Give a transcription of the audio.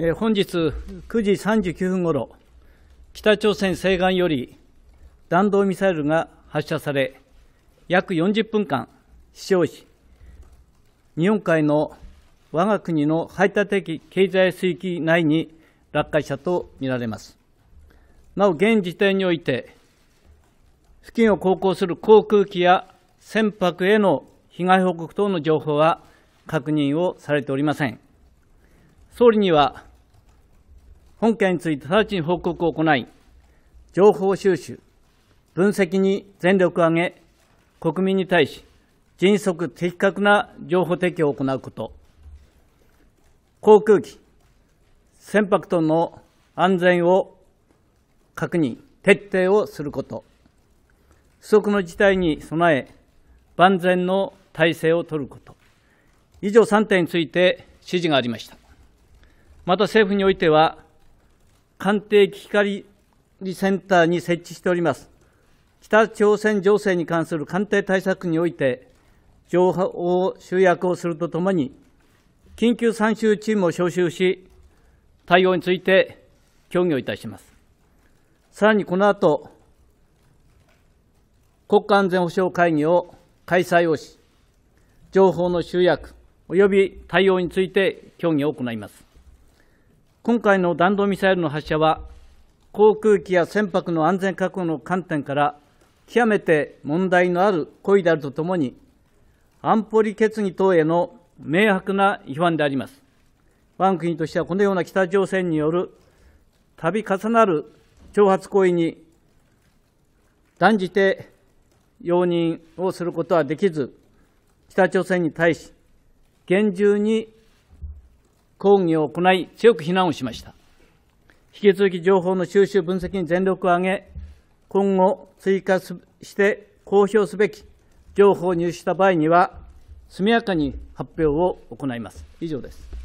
えー、本日9時39分ごろ、北朝鮮西岸より弾道ミサイルが発射され、約40分間、飛翔し、日本海の我が国の排他的経済水域内に落下したとみられます。なお、現時点において、付近を航行する航空機や船舶への被害報告等の情報は確認をされておりません。総理には本件について直ちに報告を行い、情報収集、分析に全力を挙げ、国民に対し、迅速的確な情報提供を行うこと、航空機、船舶等の安全を確認、徹底をすること、不測の事態に備え、万全の体制を取ること、以上3点について指示がありました。また政府においては、官邸危機管理センターに設置しております、北朝鮮情勢に関する官邸対策において、情報を集約をするとともに、緊急参集チームを招集し、対応について協議をいたします。さらにこの後、国家安全保障会議を開催をし、情報の集約及び対応について協議を行います。今回の弾道ミサイルの発射は、航空機や船舶の安全確保の観点から、極めて問題のある行為であるとともに、安保理決議等への明白な違反であります。我が国としてはこのような北朝鮮による度重なる挑発行為に断じて容認をすることはできず、北朝鮮に対し厳重に抗議を行い、強く非難をしました。引き続き情報の収集、分析に全力を挙げ、今後追加して公表すべき情報を入手した場合には、速やかに発表を行います。以上です。